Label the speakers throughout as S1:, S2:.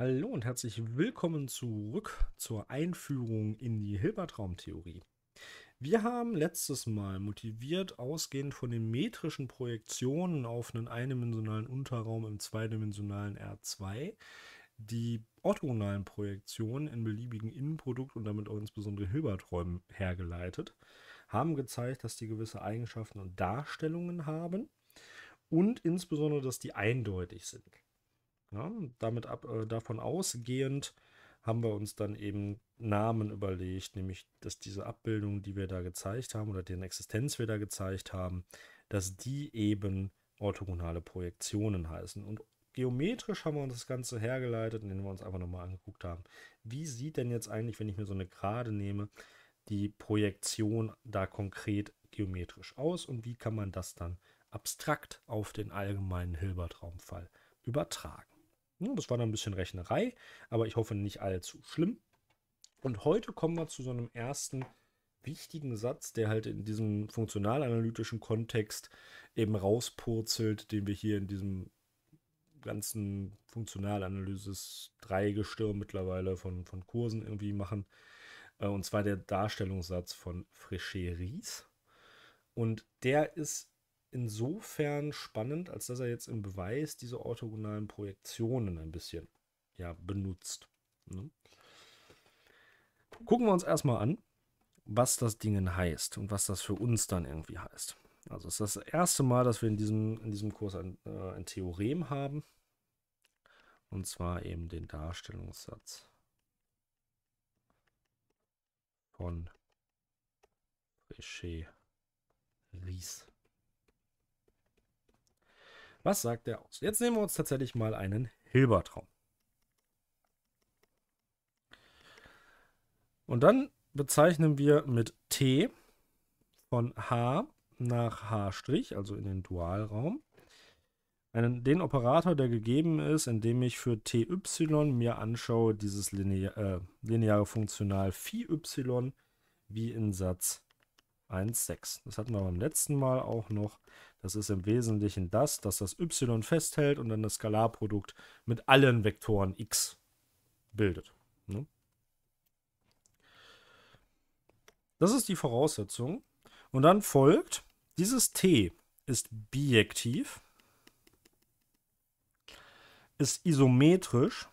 S1: Hallo und herzlich willkommen zurück zur Einführung in die Hilbertraumtheorie. Wir haben letztes Mal motiviert, ausgehend von den metrischen Projektionen auf einen eindimensionalen Unterraum im zweidimensionalen R2, die orthogonalen Projektionen in beliebigen Innenprodukt und damit auch insbesondere Hilberträumen hergeleitet, haben gezeigt, dass die gewisse Eigenschaften und Darstellungen haben und insbesondere, dass die eindeutig sind. Ja, damit ab, äh, davon ausgehend haben wir uns dann eben Namen überlegt, nämlich dass diese Abbildung, die wir da gezeigt haben oder deren Existenz wir da gezeigt haben, dass die eben orthogonale Projektionen heißen. Und geometrisch haben wir uns das Ganze hergeleitet, indem wir uns einfach nochmal angeguckt haben, wie sieht denn jetzt eigentlich, wenn ich mir so eine Gerade nehme, die Projektion da konkret geometrisch aus und wie kann man das dann abstrakt auf den allgemeinen Hilbertraumfall übertragen. Hm, das war dann ein bisschen Rechnerei, aber ich hoffe nicht allzu schlimm. Und heute kommen wir zu so einem ersten wichtigen Satz, der halt in diesem funktionalanalytischen Kontext eben rauspurzelt, den wir hier in diesem ganzen Funktionalanalysis Dreigestirn mittlerweile von, von Kursen irgendwie machen. Äh, und zwar der Darstellungssatz von Frischeries. Und der ist insofern spannend, als dass er jetzt im Beweis diese orthogonalen Projektionen ein bisschen ja, benutzt. Ne? Gucken wir uns erstmal an, was das Dingen heißt und was das für uns dann irgendwie heißt. Also es ist das erste Mal, dass wir in diesem, in diesem Kurs ein, äh, ein Theorem haben. Und zwar eben den Darstellungssatz von Fréchet-Ries. Was sagt der aus? Jetzt nehmen wir uns tatsächlich mal einen Hilbertraum. Und dann bezeichnen wir mit T von H nach H', also in den Dualraum, einen, den Operator, der gegeben ist, indem ich für ty mir anschaue, dieses lineare, äh, lineare Funktional phi y wie in Satz 1,6. Das hatten wir beim letzten Mal auch noch. Das ist im Wesentlichen das, dass das y festhält und dann das Skalarprodukt mit allen Vektoren x bildet. Ne? Das ist die Voraussetzung. Und dann folgt, dieses t ist bijektiv, ist isometrisch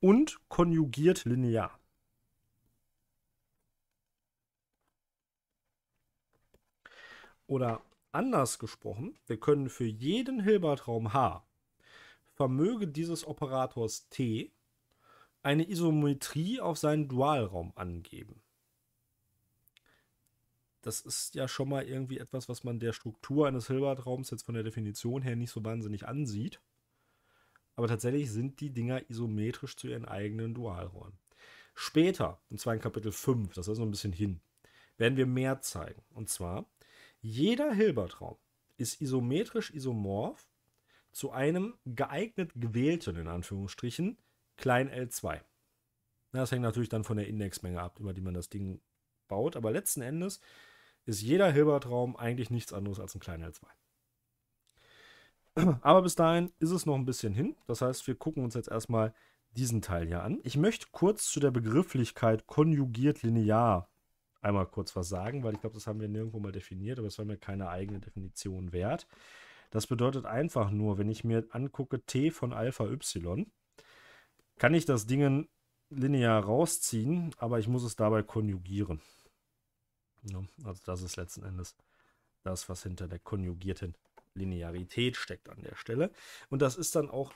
S1: und konjugiert linear. Oder anders gesprochen, wir können für jeden Hilbertraum H vermöge dieses Operators T eine Isometrie auf seinen Dualraum angeben. Das ist ja schon mal irgendwie etwas, was man der Struktur eines Hilbertraums jetzt von der Definition her nicht so wahnsinnig ansieht. Aber tatsächlich sind die Dinger isometrisch zu ihren eigenen Dualräumen. Später, und zwar in Kapitel 5, das ist so ein bisschen hin, werden wir mehr zeigen. Und zwar jeder Hilbertraum ist isometrisch isomorph zu einem geeignet gewählten, in Anführungsstrichen, klein L2. Das hängt natürlich dann von der Indexmenge ab, über die man das Ding baut, aber letzten Endes ist jeder Hilbertraum eigentlich nichts anderes als ein klein L2. Aber bis dahin ist es noch ein bisschen hin. Das heißt, wir gucken uns jetzt erstmal diesen Teil hier an. Ich möchte kurz zu der Begrifflichkeit konjugiert linear einmal kurz was sagen, weil ich glaube, das haben wir nirgendwo mal definiert, aber es war mir keine eigene Definition wert. Das bedeutet einfach nur, wenn ich mir angucke t von Alpha y, kann ich das Ding linear rausziehen, aber ich muss es dabei konjugieren. also das ist letzten Endes das, was hinter der konjugierten Linearität steckt an der Stelle. Und das ist dann auch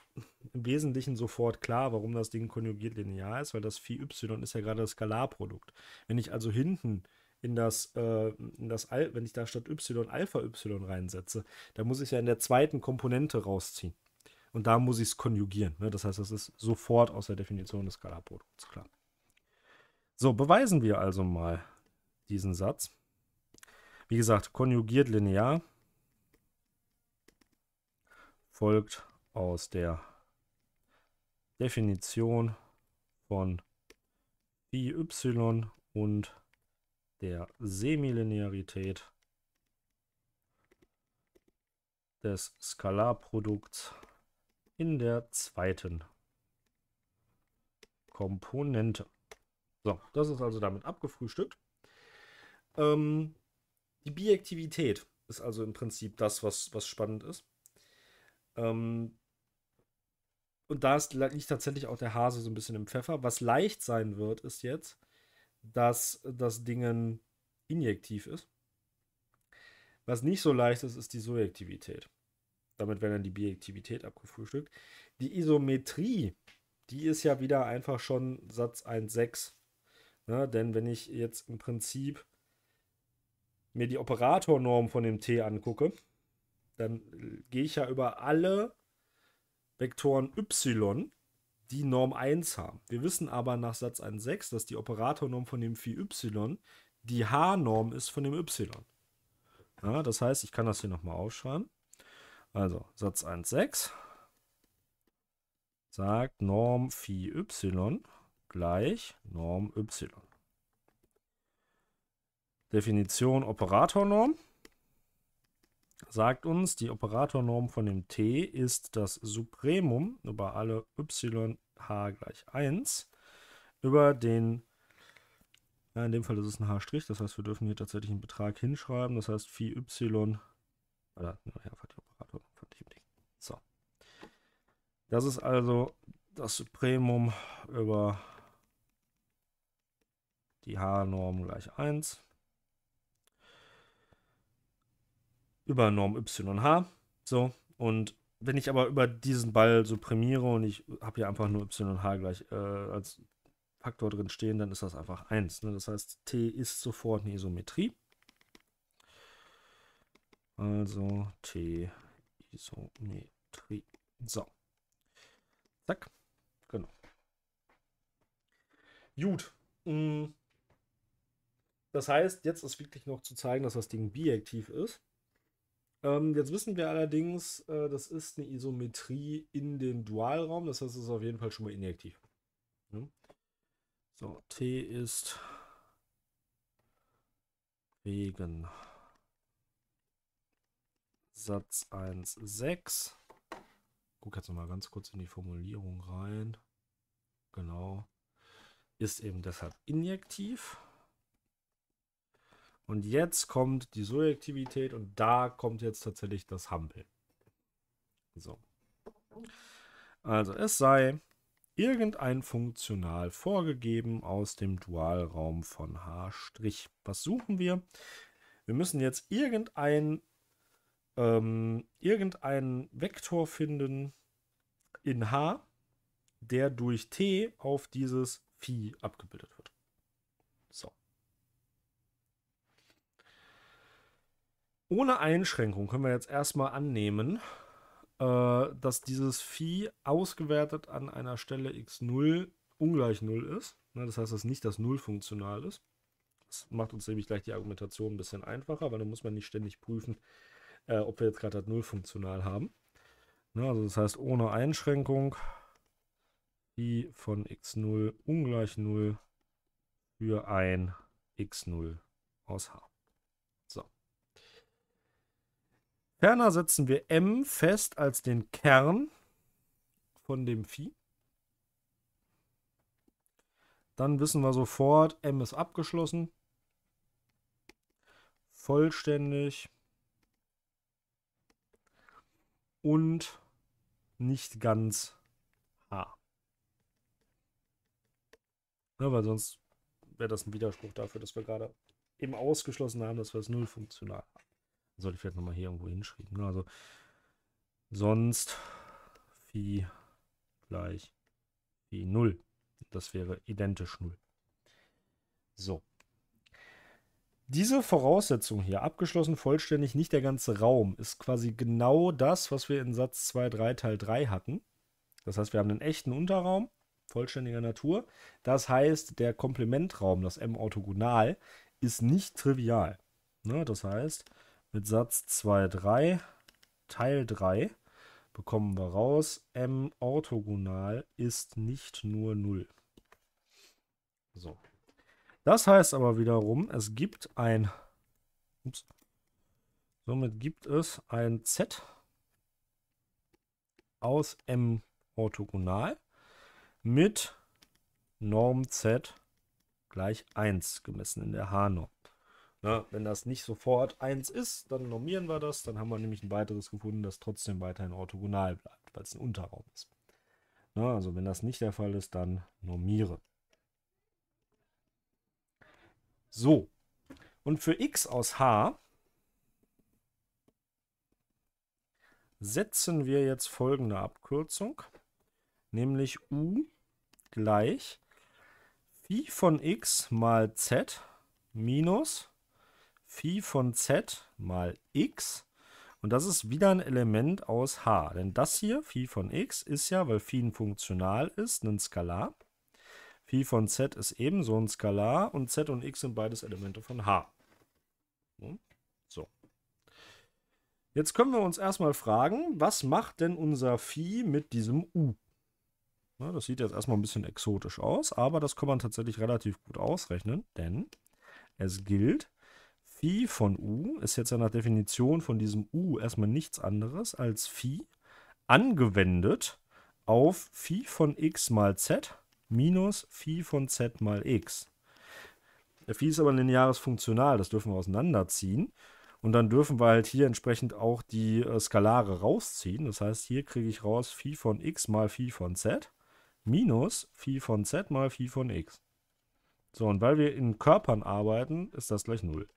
S1: im Wesentlichen sofort klar, warum das Ding konjugiert linear ist, weil das Phi y ist ja gerade das Skalarprodukt. Wenn ich also hinten in das, äh, in das Al wenn ich da statt y Alpha y reinsetze, dann muss ich ja in der zweiten Komponente rausziehen. Und da muss ich es konjugieren. Ne? Das heißt, das ist sofort aus der Definition des Skalarprodukts klar. So, beweisen wir also mal diesen Satz. Wie gesagt, konjugiert linear folgt aus der Definition von Phi y und der Semilinearität des Skalarprodukts in der zweiten Komponente. So, das ist also damit abgefrühstückt. Ähm, die Bijektivität ist also im Prinzip das, was, was spannend ist. Ähm, und da ist, liegt tatsächlich auch der Hase so ein bisschen im Pfeffer. Was leicht sein wird, ist jetzt, dass das Dingen injektiv ist. Was nicht so leicht ist, ist die Surjektivität. Damit wäre dann die Bijektivität abgefrühstückt. Die Isometrie, die ist ja wieder einfach schon Satz 1,6. Ne? Denn wenn ich jetzt im Prinzip mir die Operatornorm von dem T angucke, dann gehe ich ja über alle Vektoren y, die Norm 1 haben. Wir wissen aber nach Satz 1.6, dass die Operatornorm von dem Phi y die H-Norm ist von dem y. Ja, das heißt, ich kann das hier nochmal aufschreiben. Also Satz 1.6 sagt Norm Phi y gleich Norm y. Definition Operatornorm sagt uns, die Operatornorm von dem T ist das Supremum über alle y h gleich 1 über den, ja in dem Fall ist es ein H', das heißt, wir dürfen hier tatsächlich einen Betrag hinschreiben, das heißt, phi y, oder ja, die Operatornorm von dem Ding. So. Das ist also das Supremum über die H-Norm gleich 1 über Norm YH. So, und wenn ich aber über diesen Ball so so und ich habe hier einfach nur YH gleich äh, als Faktor drin stehen, dann ist das einfach 1. Ne? Das heißt, T ist sofort eine Isometrie. Also T Isometrie. So. Zack. Genau. Gut. Mm. Das heißt, jetzt ist wirklich noch zu zeigen, dass das Ding bijektiv ist. Ähm, jetzt wissen wir allerdings, äh, das ist eine Isometrie in den Dualraum. Das heißt, es ist auf jeden Fall schon mal injektiv. Hm? So, T ist wegen Satz 1, 6. Guck jetzt nochmal ganz kurz in die Formulierung rein. Genau. Ist eben deshalb injektiv. Und jetzt kommt die Subjektivität und da kommt jetzt tatsächlich das Hampel. So. Also es sei irgendein Funktional vorgegeben aus dem Dualraum von H'. Was suchen wir? Wir müssen jetzt irgendein, ähm, irgendeinen Vektor finden in H, der durch T auf dieses Phi abgebildet wird. ohne Einschränkung können wir jetzt erstmal annehmen, äh, dass dieses Vieh ausgewertet an einer Stelle x0 ungleich 0 ist. Ne, das heißt, dass nicht das 0 funktional ist. Das macht uns nämlich gleich die Argumentation ein bisschen einfacher, weil dann muss man nicht ständig prüfen, äh, ob wir jetzt gerade das 0 funktional haben. Ne, also das heißt, ohne Einschränkung i von x0 ungleich 0 für ein x0 aus H. Ferner setzen wir M fest als den Kern von dem Phi. Dann wissen wir sofort, M ist abgeschlossen. Vollständig. Und nicht ganz H. Ne, weil sonst wäre das ein Widerspruch dafür, dass wir gerade eben ausgeschlossen haben, dass wir es null funktional haben. Soll ich vielleicht nochmal hier irgendwo hinschreiben. Ne? Also sonst Phi gleich Phi 0. Das wäre identisch 0. So. Diese Voraussetzung hier, abgeschlossen, vollständig, nicht der ganze Raum, ist quasi genau das, was wir in Satz 2, 3, Teil 3 hatten. Das heißt, wir haben einen echten Unterraum, vollständiger Natur. Das heißt, der Komplementraum, das M-Orthogonal, ist nicht trivial. Ne? Das heißt, mit Satz 2, 3, Teil 3 bekommen wir raus, m orthogonal ist nicht nur 0. So. Das heißt aber wiederum, es gibt ein, ups, somit gibt es ein z aus m orthogonal mit Norm z gleich 1 gemessen in der H-Norm. Ne? Wenn das nicht sofort 1 ist, dann normieren wir das. Dann haben wir nämlich ein weiteres gefunden, das trotzdem weiterhin orthogonal bleibt, weil es ein Unterraum ist. Ne? Also wenn das nicht der Fall ist, dann normiere. So. Und für x aus h setzen wir jetzt folgende Abkürzung, nämlich u gleich phi von x mal z minus Phi von z mal x. Und das ist wieder ein Element aus h. Denn das hier, Phi von x, ist ja, weil Phi ein Funktional ist, ein Skalar. Phi von z ist ebenso ein Skalar und z und x sind beides Elemente von h. Hm? So. Jetzt können wir uns erstmal fragen, was macht denn unser Phi mit diesem u? das sieht jetzt erstmal ein bisschen exotisch aus, aber das kann man tatsächlich relativ gut ausrechnen, denn es gilt, Phi von U ist jetzt ja nach Definition von diesem U erstmal nichts anderes als Phi angewendet auf Phi von x mal z minus Phi von z mal x. Phi ist aber ein lineares Funktional, das dürfen wir auseinanderziehen. Und dann dürfen wir halt hier entsprechend auch die äh, Skalare rausziehen. Das heißt, hier kriege ich raus Phi von x mal Phi von z minus Phi von z mal Phi von x. So, und weil wir in Körpern arbeiten, ist das gleich 0.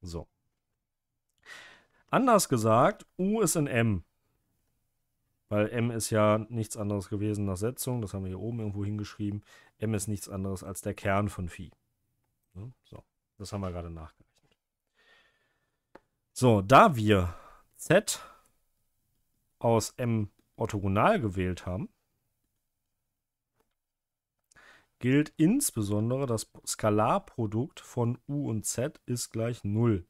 S1: So. Anders gesagt, U ist in M. Weil M ist ja nichts anderes gewesen nach Setzung. Das haben wir hier oben irgendwo hingeschrieben. M ist nichts anderes als der Kern von Phi. Ne? So, das haben wir gerade nachgerechnet. So, da wir Z aus M orthogonal gewählt haben, gilt insbesondere, das Skalarprodukt von u und z ist gleich 0.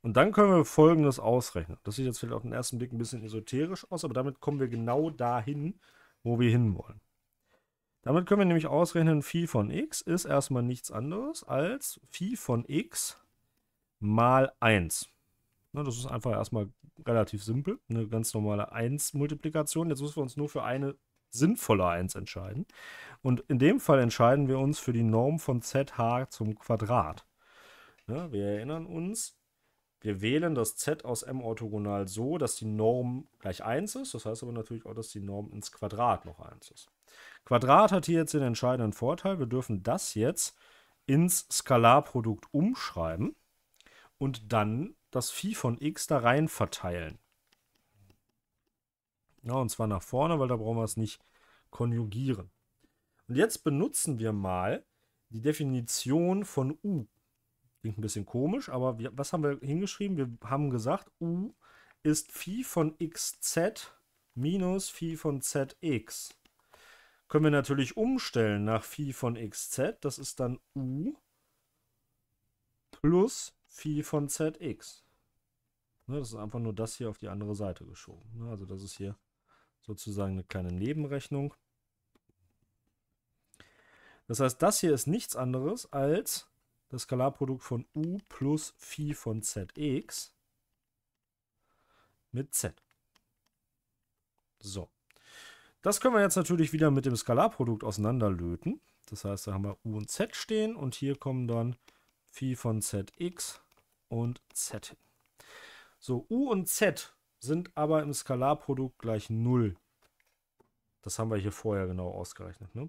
S1: Und dann können wir Folgendes ausrechnen. Das sieht jetzt vielleicht auf den ersten Blick ein bisschen esoterisch aus, aber damit kommen wir genau dahin, wo wir hinwollen. Damit können wir nämlich ausrechnen, phi von x ist erstmal nichts anderes als phi von x mal 1. Das ist einfach erstmal relativ simpel, eine ganz normale 1-Multiplikation. Jetzt müssen wir uns nur für eine sinnvoller 1 entscheiden. Und in dem Fall entscheiden wir uns für die Norm von zh zum Quadrat. Ja, ne, wir erinnern uns, wir wählen das z aus m orthogonal so, dass die Norm gleich 1 ist. Das heißt aber natürlich auch, dass die Norm ins Quadrat noch 1 ist. Quadrat hat hier jetzt den entscheidenden Vorteil. Wir dürfen das jetzt ins Skalarprodukt umschreiben und dann das Phi von x da rein verteilen. Ja, ne, und zwar nach vorne, weil da brauchen wir es nicht konjugieren. Und jetzt benutzen wir mal die Definition von U. Klingt ein bisschen komisch, aber wir, was haben wir hingeschrieben? Wir haben gesagt, U ist Phi von xz minus Phi von zx. Können wir natürlich umstellen nach Phi von xz. Das ist dann U plus Phi von zx. Ne, das ist einfach nur das hier auf die andere Seite geschoben. Ne, also das ist hier sozusagen eine kleine Nebenrechnung. Das heißt, das hier ist nichts anderes als das Skalarprodukt von u plus phi von zx mit z. So. Das können wir jetzt natürlich wieder mit dem Skalarprodukt auseinanderlöten. Das heißt, da haben wir u und z stehen und hier kommen dann phi von zx und z hin. So, u und z sind aber im Skalarprodukt gleich 0. Das haben wir hier vorher genau ausgerechnet. Ne?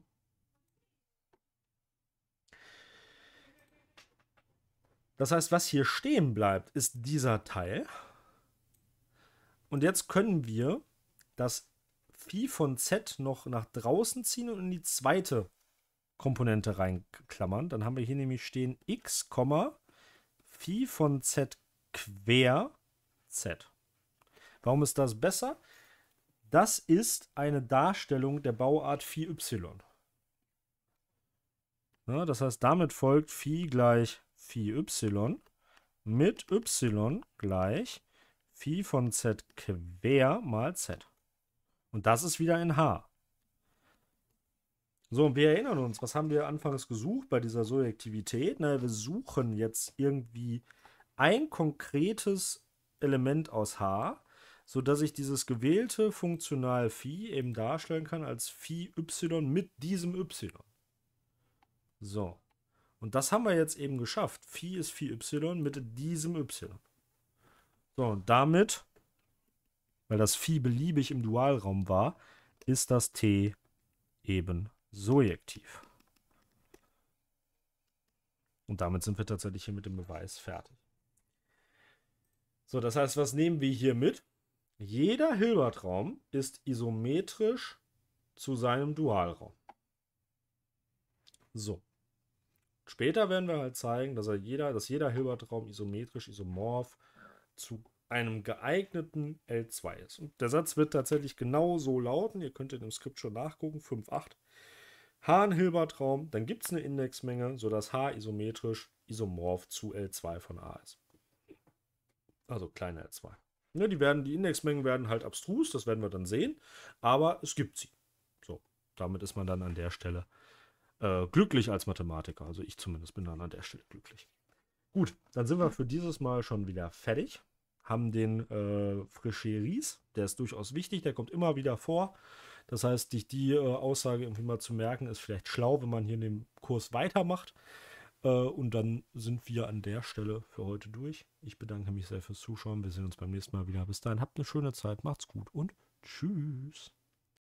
S1: Das heißt, was hier stehen bleibt, ist dieser Teil. Und jetzt können wir das Phi von Z noch nach draußen ziehen und in die zweite Komponente reinklammern. Dann haben wir hier nämlich stehen x, Phi von Z quer Z. Warum ist das besser? Das ist eine Darstellung der Bauart Phi y. Ja, ne, das heißt, damit folgt Phi gleich Phi y mit y gleich Phi von z quer mal z. Und das ist wieder in h. So, und wir erinnern uns, was haben wir anfangs gesucht bei dieser Surjektivität? Na, wir suchen jetzt irgendwie ein konkretes Element aus H, sodass ich dieses gewählte Funktional Phi eben darstellen kann als Phi y mit diesem y. So. Und das haben wir jetzt eben geschafft. Phi ist Phi y mit diesem y. So, und damit, weil das Phi beliebig im Dualraum war, ist das T eben Sojektiv. Und damit sind wir tatsächlich hier mit dem Beweis fertig. So, das heißt, was nehmen wir hier mit? Jeder Hilbertraum ist isometrisch zu seinem Dualraum. So. Später werden wir halt zeigen, dass, er jeder, dass jeder Hilbertraum isometrisch, isomorph zu einem geeigneten L2 ist. Und der Satz wird tatsächlich genau so lauten. Ihr könnt in dem Skript schon nachgucken. 5, 8. H ein Hilbertraum, dann gibt es eine Indexmenge, sodass H isometrisch isomorph zu L2 von A ist. Also kleiner L2. Ne, die, werden, die Indexmengen werden halt abstrus, das werden wir dann sehen, aber es gibt sie. So, damit ist man dann an der Stelle äh, glücklich als Mathematiker. Also ich zumindest bin dann an der Stelle glücklich. Gut, dann sind wir für dieses Mal schon wieder fertig. Haben den äh, Frischeries, der ist durchaus wichtig, der kommt immer wieder vor. Das heißt, die, die äh, Aussage irgendwie mal zu merken, ist vielleicht schlau, wenn man hier in dem Kurs weitermacht. Äh, und dann sind wir an der Stelle für heute durch. Ich bedanke mich sehr fürs Zuschauen. Wir sehen uns beim nächsten Mal wieder. Bis dahin, habt eine schöne Zeit, macht's gut und tschüss.